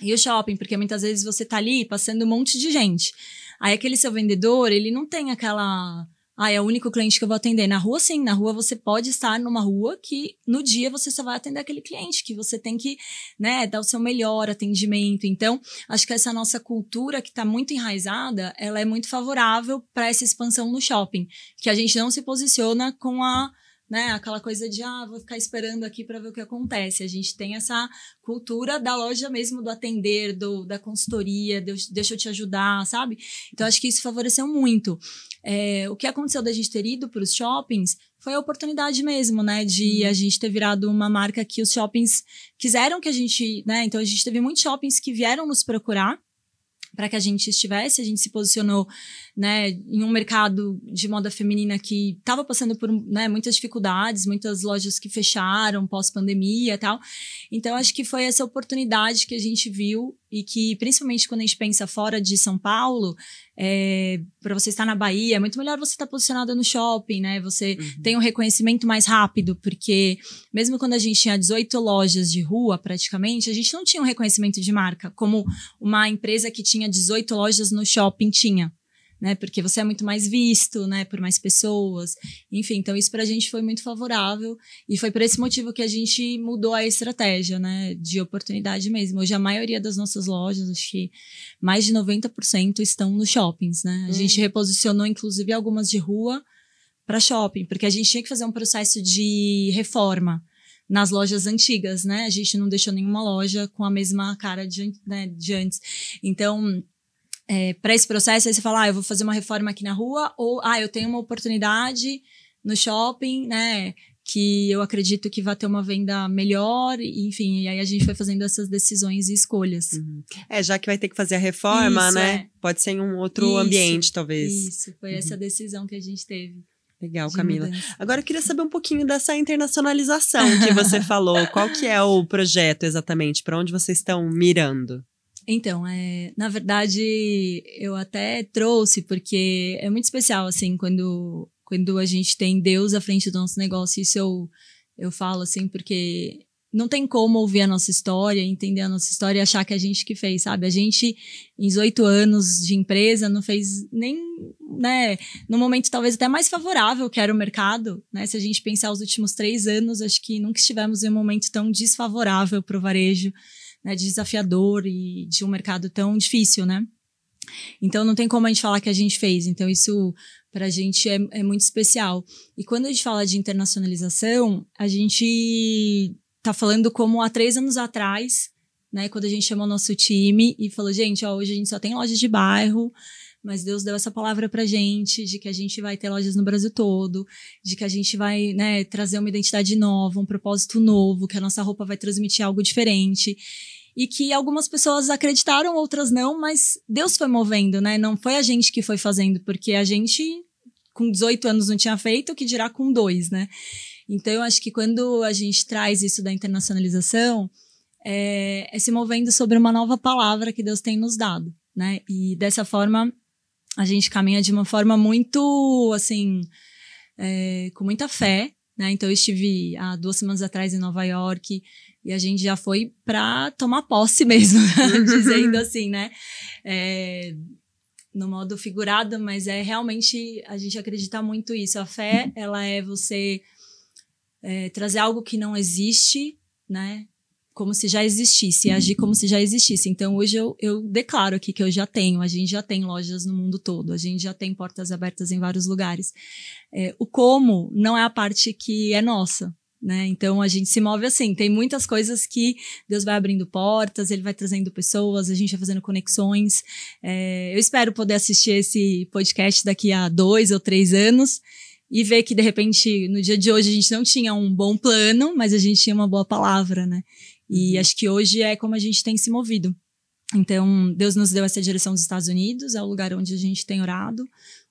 e o shopping, porque muitas vezes você tá ali passando um monte de gente. Aí aquele seu vendedor, ele não tem aquela ah, é o único cliente que eu vou atender. Na rua, sim, na rua você pode estar numa rua que no dia você só vai atender aquele cliente, que você tem que né, dar o seu melhor atendimento. Então, acho que essa nossa cultura que está muito enraizada, ela é muito favorável para essa expansão no shopping, que a gente não se posiciona com a né? Aquela coisa de ah, vou ficar esperando aqui para ver o que acontece. A gente tem essa cultura da loja mesmo, do atender, do da consultoria, de, deixa eu te ajudar, sabe? Então acho que isso favoreceu muito é, o que aconteceu da gente ter ido para os shoppings foi a oportunidade mesmo, né? De uhum. a gente ter virado uma marca que os shoppings quiseram que a gente, né? Então a gente teve muitos shoppings que vieram nos procurar para que a gente estivesse, a gente se posicionou, né, em um mercado de moda feminina que estava passando por, né, muitas dificuldades, muitas lojas que fecharam pós pandemia e tal. Então acho que foi essa oportunidade que a gente viu e que, principalmente quando a gente pensa fora de São Paulo, é, para você estar na Bahia, é muito melhor você estar tá posicionado no shopping, né? Você uhum. tem um reconhecimento mais rápido, porque mesmo quando a gente tinha 18 lojas de rua, praticamente, a gente não tinha um reconhecimento de marca, como uma empresa que tinha 18 lojas no shopping tinha né? Porque você é muito mais visto, né? Por mais pessoas. Enfim, então isso para a gente foi muito favorável e foi por esse motivo que a gente mudou a estratégia, né? De oportunidade mesmo. Hoje a maioria das nossas lojas, acho que mais de 90% estão nos shoppings, né? A hum. gente uhum. reposicionou inclusive algumas de rua para shopping, porque a gente tinha que fazer um processo de reforma nas lojas antigas, né? A gente não deixou nenhuma loja com a mesma cara de, né, de antes. Então é, para esse processo, aí você fala, ah, eu vou fazer uma reforma aqui na rua, ou, ah, eu tenho uma oportunidade no shopping, né, que eu acredito que vai ter uma venda melhor, enfim, e aí a gente vai fazendo essas decisões e escolhas. Uhum. É, já que vai ter que fazer a reforma, isso, né, é. pode ser em um outro isso, ambiente, talvez. Isso, foi uhum. essa decisão que a gente teve. Legal, Camila. Agora eu queria saber um pouquinho dessa internacionalização que você falou. Qual que é o projeto exatamente? Para onde vocês estão mirando? Então, é, na verdade, eu até trouxe, porque é muito especial, assim, quando, quando a gente tem Deus à frente do nosso negócio. Isso eu, eu falo, assim, porque não tem como ouvir a nossa história, entender a nossa história e achar que é a gente que fez, sabe? A gente, em 18 anos de empresa, não fez nem, né, no momento talvez até mais favorável que era o mercado, né? Se a gente pensar os últimos três anos, acho que nunca estivemos em um momento tão desfavorável para o varejo né, desafiador e de um mercado tão difícil, né? Então não tem como a gente falar que a gente fez. Então isso para a gente é, é, muito especial. E quando a gente fala de internacionalização, a gente tá falando como há três anos atrás, né? Quando a gente chamou nosso time e falou, gente, ó, hoje a gente só tem lojas de bairro mas Deus deu essa palavra pra gente de que a gente vai ter lojas no Brasil todo, de que a gente vai, né, trazer uma identidade nova, um propósito novo, que a nossa roupa vai transmitir algo diferente e que algumas pessoas acreditaram, outras não, mas Deus foi movendo, né? Não foi a gente que foi fazendo, porque a gente com 18 anos não tinha feito, o que dirá com dois, né? Então eu acho que quando a gente traz isso da internacionalização, é, é se movendo sobre uma nova palavra que Deus tem nos dado, né? E dessa forma a gente caminha de uma forma muito, assim, é, com muita fé, né? Então eu estive há duas semanas atrás em Nova York e a gente já foi para tomar posse mesmo, dizendo assim, né? É, no modo figurado, mas é realmente a gente acredita muito isso. A fé, ela é você é, trazer algo que não existe, né? como se já existisse, agir como se já existisse. Então, hoje eu, eu declaro aqui que eu já tenho, a gente já tem lojas no mundo todo, a gente já tem portas abertas em vários lugares. É, o como não é a parte que é nossa. Né? Então a gente se move assim. Tem muitas coisas que Deus vai abrindo portas, Ele vai trazendo pessoas, a gente vai fazendo conexões. É, eu espero poder assistir esse podcast daqui a dois ou três anos e ver que de repente no dia de hoje a gente não tinha um bom plano, mas a gente tinha uma boa palavra, né? E uhum. acho que hoje é como a gente tem se movido. Então, Deus nos deu essa direção dos Estados Unidos, é o lugar onde a gente tem orado,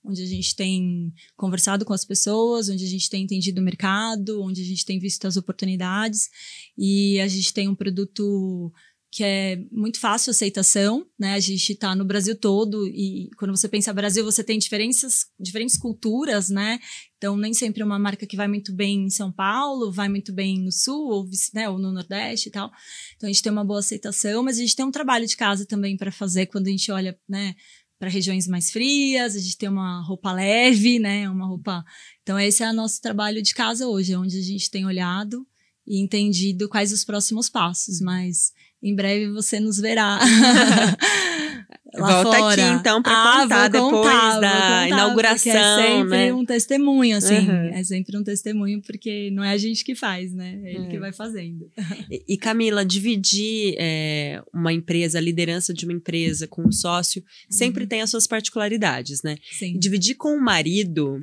onde a gente tem conversado com as pessoas, onde a gente tem entendido o mercado, onde a gente tem visto as oportunidades e a gente tem um produto que é muito fácil a aceitação, né? A gente está no Brasil todo e quando você pensa Brasil, você tem diferenças, diferentes culturas, né? Então, nem sempre uma marca que vai muito bem em São Paulo, vai muito bem no Sul ou, né, ou no Nordeste e tal. Então, a gente tem uma boa aceitação, mas a gente tem um trabalho de casa também para fazer quando a gente olha, né? para regiões mais frias, a gente tem uma roupa leve, né? Uma roupa. Então, esse é o nosso trabalho de casa hoje, onde a gente tem olhado e entendido quais os próximos passos, mas em breve você nos verá. Lá Volta fora. aqui então para ah, contar depois contar, da é inauguração, é sempre né? um testemunho assim, uhum. é sempre um testemunho porque não é a gente que faz, né? É ele é. que vai fazendo. E, e Camila, dividir é, uma empresa, a liderança de uma empresa com um sócio sempre uhum. tem as suas particularidades, né? Sim. Dividir com o marido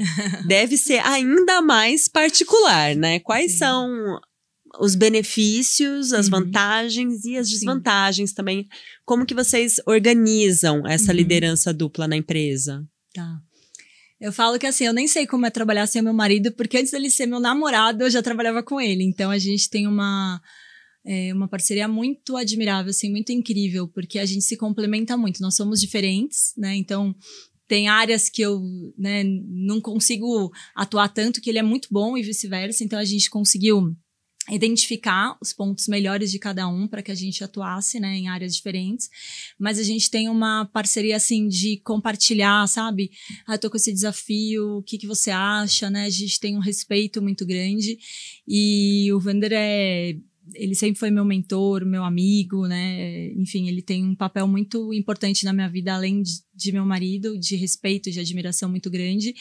deve ser ainda mais particular, né? Quais Sim. são os benefícios, as uhum. vantagens e as desvantagens Sim. também. Como que vocês organizam essa uhum. liderança dupla na empresa? Tá. Eu falo que assim, eu nem sei como é trabalhar sem o meu marido, porque antes dele ser meu namorado, eu já trabalhava com ele. Então a gente tem uma é, uma parceria muito admirável, assim, muito incrível, porque a gente se complementa muito. Nós somos diferentes, né? Então tem áreas que eu né, não consigo atuar tanto que ele é muito bom e vice-versa. Então a gente conseguiu identificar os pontos melhores de cada um para que a gente atuasse, né, em áreas diferentes. Mas a gente tem uma parceria assim de compartilhar, sabe? Ah, eu tô com esse desafio, o que que você acha, né? A gente tem um respeito muito grande e o Vander é ele sempre foi meu mentor, meu amigo, né? Enfim, ele tem um papel muito importante na minha vida, além de, de, meu marido, de respeito, de admiração muito grande.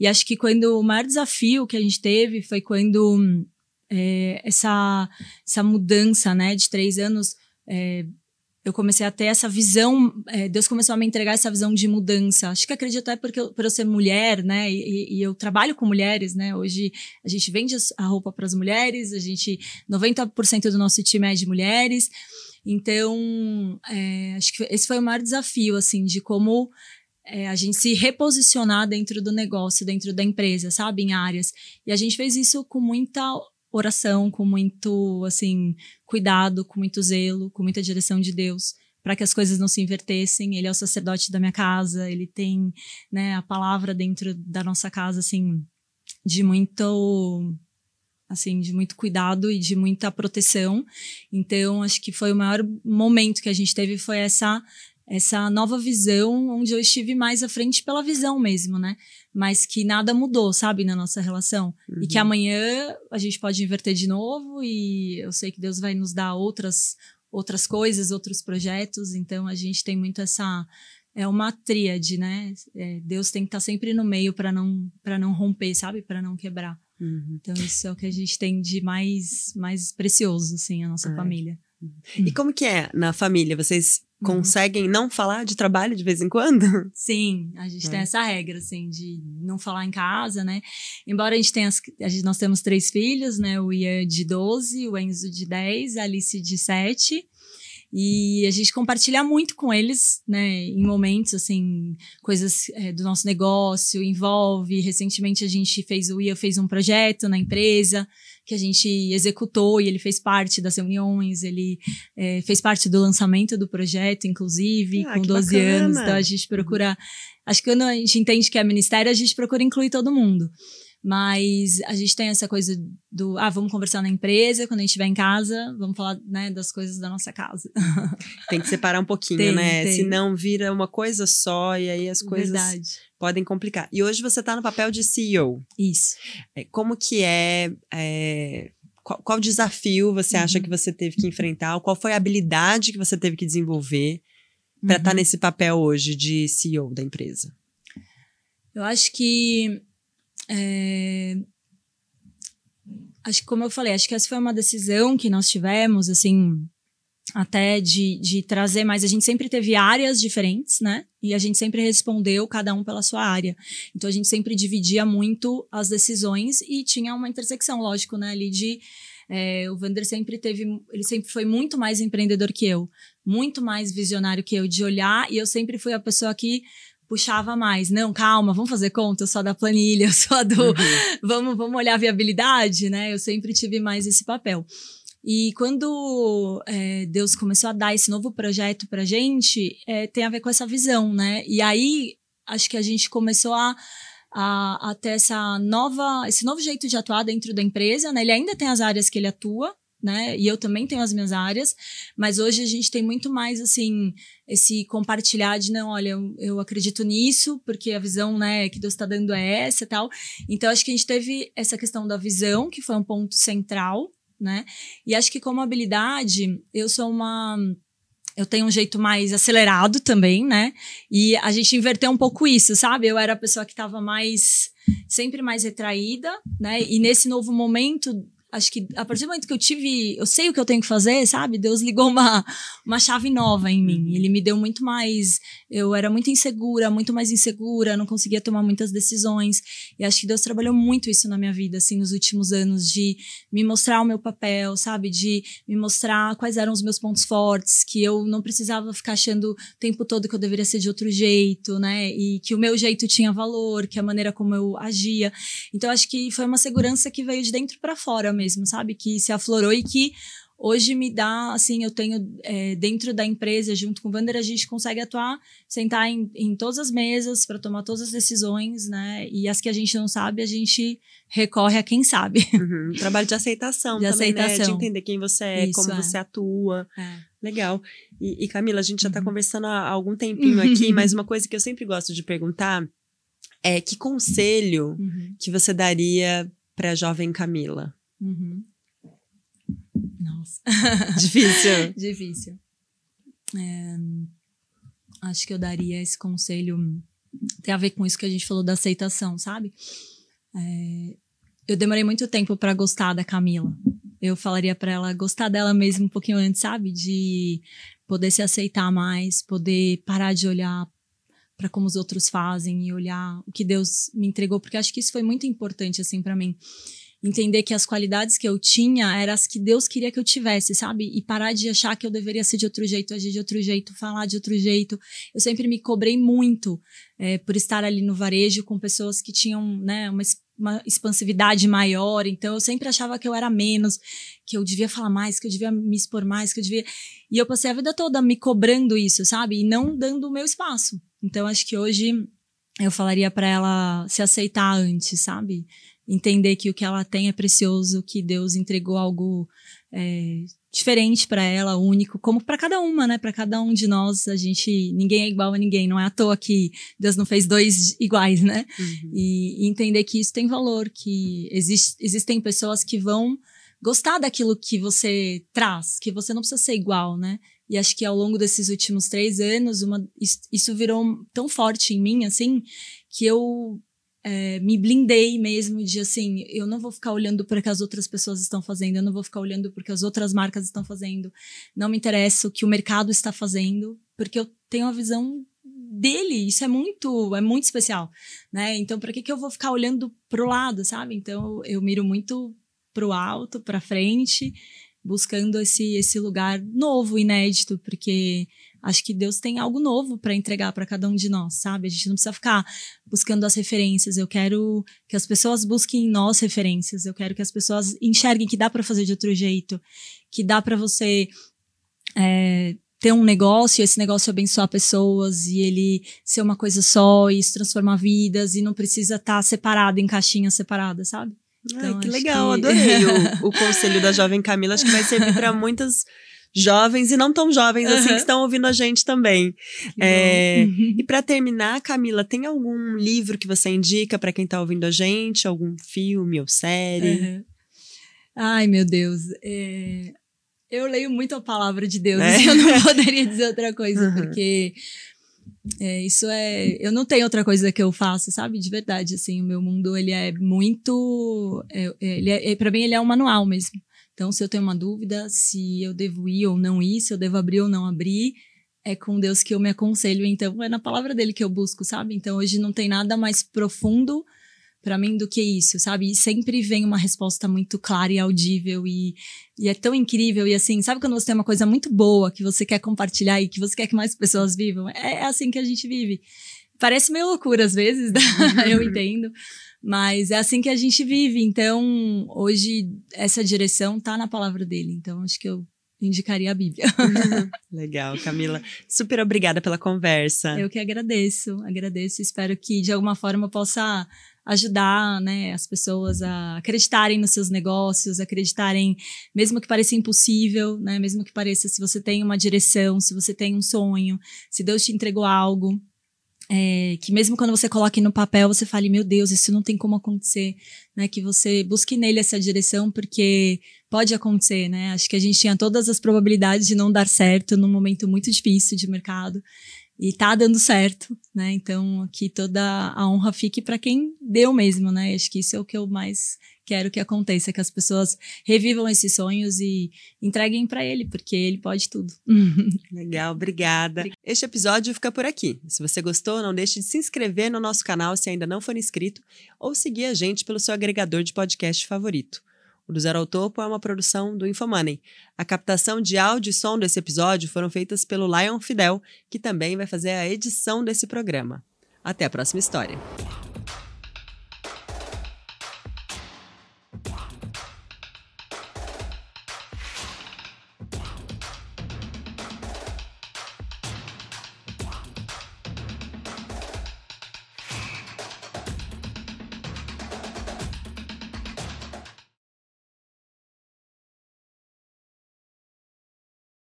E acho que quando o maior desafio que a gente teve foi quando é, essa, essa mudança, né, de três anos, é, eu comecei a ter essa visão, é, Deus começou a me entregar essa visão de mudança. Acho que acredito até porque eu, por eu ser mulher, né, e, e, eu trabalho com mulheres, né, hoje a gente vende a roupa para as mulheres, a gente, 90% do nosso time é de mulheres, então, é, acho que esse foi o maior desafio, assim, de como é, a gente se reposicionar dentro do negócio, dentro da empresa, sabe? Em áreas. E a gente fez isso com muita oração, com muito assim cuidado, com muito zelo, com muita direção de Deus para que as coisas não se invertessem. Ele é o sacerdote da minha casa, ele tem né, a palavra dentro da nossa casa assim de muito assim, de muito cuidado e de muita proteção. Então, acho que foi o maior momento que a gente teve foi essa essa nova visão, onde eu estive mais à frente pela visão mesmo, né? Mas que nada mudou, sabe, na nossa relação. Uhum. E que uhum. amanhã a gente pode inverter de novo e eu sei que Deus vai nos dar outras outras coisas, outros projetos. Então a gente tem muito essa é uma tríade, né? É, Deus tem que estar tá sempre no meio para não para não romper, sabe? Para não quebrar. Uhum. Então isso é o que a gente tem de mais mais precioso, assim, a nossa é. família. Hum. E como que é na família? Vocês uhum. conseguem não falar de trabalho de vez em quando? Sim, a gente é. tem essa regra, assim, de não falar em casa, né? Embora a gente tenha, a gente, nós temos três filhos, né? O Ian de 12, o Enzo de 10, a Alice de 7. E a gente compartilha muito com eles, né, em momentos, assim, coisas é, do nosso negócio, envolve. Recentemente a gente fez, o Ian fez um projeto na empresa, que a gente executou e ele fez parte das reuniões, ele é, fez parte do lançamento do projeto, inclusive, ah, com 12 bacana. anos. Então a gente procura. Acho que quando a gente entende que é ministério, a gente procura incluir todo mundo. Mas a gente tem essa coisa do, ah, vamos conversar na empresa, quando a gente estiver em casa, vamos falar, né, das coisas da nossa casa. Tem que separar um pouquinho, tem, né? Tem. Senão vira uma coisa só e aí as coisas Verdade podem complicar. E hoje você está no papel de CEO. Isso. É, como que é, é qual, qual desafio você uhum. acha que você teve que enfrentar? Qual foi a habilidade que você teve que desenvolver para estar tá uhum. tá nesse papel hoje de CEO da empresa? Eu acho que. É, acho que, como eu falei, acho que essa foi uma decisão que nós tivemos, assim, até de, de trazer, mas a gente sempre teve áreas diferentes, né? E a gente sempre respondeu cada um pela sua área. Então a gente sempre dividia muito as decisões e tinha uma intersecção, lógico, né? Ali de é, o Vander sempre teve, ele sempre foi muito mais empreendedor que eu, muito mais visionário que eu de olhar, e eu sempre fui a pessoa que puxava mais. Não, calma, vamos fazer conta, eu sou da planilha, eu sou do. Uhum. vamos, vamos olhar a viabilidade, né? Eu sempre tive mais esse papel. E quando é, Deus começou a dar esse novo projeto para gente, é, tem a ver com essa visão, né? E aí acho que a gente começou a a, a, ter essa nova, esse novo jeito de atuar dentro da empresa. Né? Ele ainda tem as áreas que ele atua, né? E eu também tenho as minhas áreas, mas hoje a gente tem muito mais assim esse compartilhar de não, olha, eu, eu acredito nisso porque a visão, né, que Deus está dando é essa, e tal. Então acho que a gente teve essa questão da visão que foi um ponto central né? E acho que como habilidade, eu sou uma eu tenho um jeito mais acelerado também, né? E a gente inverteu um pouco isso, sabe? Eu era a pessoa que estava mais sempre mais retraída, né? E nesse novo momento acho que a partir do momento que eu tive, eu sei o que eu tenho que fazer, sabe? Deus ligou uma, uma chave nova em mim. Uhum. Ele me deu muito mais eu era muito insegura, muito mais insegura, não conseguia tomar muitas decisões. E acho que Deus trabalhou muito isso na minha vida, assim, nos últimos anos, de me mostrar o meu papel, sabe? De me mostrar quais eram os meus pontos fortes, que eu não precisava ficar achando o tempo todo que eu deveria ser de outro jeito, né? E que o meu jeito tinha valor, que a maneira como eu agia. Então, acho que foi uma segurança que veio de dentro para fora mesmo, sabe? Que se aflorou e que hoje me dá, assim, eu tenho é, dentro da empresa, junto com o Wander, a gente consegue atuar, sentar em, em todas as mesas para tomar todas as decisões, né? E as que a gente não sabe, a gente recorre a quem sabe. Uhum. Trabalho de aceitação de também, aceitação. Né? De entender quem você é, Isso, como é. você atua. É. Legal. E, e, Camila, a gente já está uhum. conversando há algum tempinho aqui, mas uma coisa que eu sempre gosto de perguntar é que conselho uhum. que você daria para a jovem Camila? Uhum. Nossa. Difícil. Difícil. É, acho que eu daria esse conselho. Tem a ver com isso que a gente falou da aceitação, sabe? É, eu demorei muito tempo para gostar da Camila. Eu falaria para ela gostar dela mesmo um pouquinho antes, sabe? De poder se aceitar mais, poder parar de olhar para como os outros fazem e olhar o que Deus me entregou, porque acho que isso foi muito importante assim para mim entender que as qualidades que eu tinha eram as que Deus queria que eu tivesse, sabe? E parar de achar que eu deveria ser de outro jeito, agir de outro jeito, falar de outro jeito. Eu sempre me cobrei muito é, por estar ali no varejo com pessoas que tinham, né, uma, uma expansividade maior. Então eu sempre achava que eu era menos, que eu devia falar mais, que eu devia me expor mais, que eu devia. E eu passei a vida toda me cobrando isso, sabe? E não dando o meu espaço. Então acho que hoje eu falaria para ela se aceitar antes, sabe? entender que o que ela tem é precioso, que Deus entregou algo é, diferente para ela, único, como para cada uma, né? Para cada um de nós, a gente ninguém é igual a ninguém, não é à toa que Deus não fez dois iguais, né? Uhum. E, e, entender que isso tem valor, que existe, existem pessoas que vão gostar daquilo que você traz, que você não precisa ser igual, né? E acho que ao longo desses últimos três anos, uma, isso virou tão forte em mim, assim, que eu é, me blindei mesmo de assim, eu não vou ficar olhando para o que as outras pessoas estão fazendo, eu não vou ficar olhando porque as outras marcas estão fazendo, não me interessa o que o mercado está fazendo, porque eu tenho a visão dele, isso é muito, é muito especial, né? Então, para que que eu vou ficar olhando pro lado, sabe? Então, eu miro muito pro alto, para frente buscando esse, esse lugar novo, inédito, porque acho que Deus tem algo novo para entregar para cada um de nós, sabe? A gente não precisa ficar buscando as referências. Eu quero que as pessoas busquem em nós referências. Eu quero que as pessoas enxerguem que dá para fazer de outro jeito, que dá para você é, ter um negócio, e esse negócio abençoar pessoas e ele ser uma coisa só e se transformar vidas e não precisa estar tá separado em caixinhas separadas, sabe? Então, Ai, que legal, que... adorei o, o, conselho da jovem Camila. Acho que vai servir para muitas jovens e não tão jovens assim uhum. que estão ouvindo a gente também. É, uhum. e para terminar, Camila, tem algum livro que você indica para quem está ouvindo a gente? Algum filme ou série? Uhum. Ai, meu Deus. É... Eu leio muito a palavra de Deus, é? Assim, eu não poderia dizer outra coisa, porque é, isso é. Eu não tenho outra coisa que eu faço, sabe? De verdade, assim, o meu mundo ele é muito. É, é ele é, é para mim ele é um manual mesmo. Então, se eu tenho uma dúvida, se eu devo ir ou não ir, se eu devo abrir ou não abrir, é com Deus que eu me aconselho. Então, é na palavra dele que eu busco, sabe? Então, hoje não tem nada mais profundo para mim do que isso, sabe? E sempre vem uma resposta muito clara e audível e, e é tão incrível. E assim, sabe quando você tem uma coisa muito boa que você quer compartilhar e que você quer que mais pessoas vivam? É, é assim que a gente vive. Parece meio loucura às vezes, né? eu entendo. Mas é assim que a gente vive. Então, hoje, essa direção tá na palavra dele. Então, acho que eu indicaria a Bíblia. Legal, Camila. Super obrigada pela conversa. Eu que agradeço, agradeço. Espero que de alguma forma possa ajudar né, as pessoas a acreditarem nos seus negócios, acreditarem, mesmo que pareça impossível, né, mesmo que pareça se você tem uma direção, se você tem um sonho, se Deus te entregou algo. É, que mesmo quando você coloque no papel, você fale, meu Deus, isso não tem como acontecer, né? Que você busque nele essa direção, porque pode acontecer, né? Acho que a gente tinha todas as probabilidades de não dar certo num momento muito difícil de mercado. E tá dando certo, né? Então aqui toda a honra fique para quem deu mesmo, né? Acho que isso é o que eu mais quero que aconteça, que as pessoas revivam esses sonhos e entreguem para ele, porque ele pode tudo. Legal, obrigada. Este episódio fica por aqui. Se você gostou, não deixe de se inscrever no nosso canal se ainda não for inscrito ou seguir a gente pelo seu agregador de podcast favorito. O Do Zero ao Topo é uma produção do Infomoney. A captação de áudio e som desse episódio foram feitas pelo Lion Fidel, que também vai fazer a edição desse programa. Até a próxima história.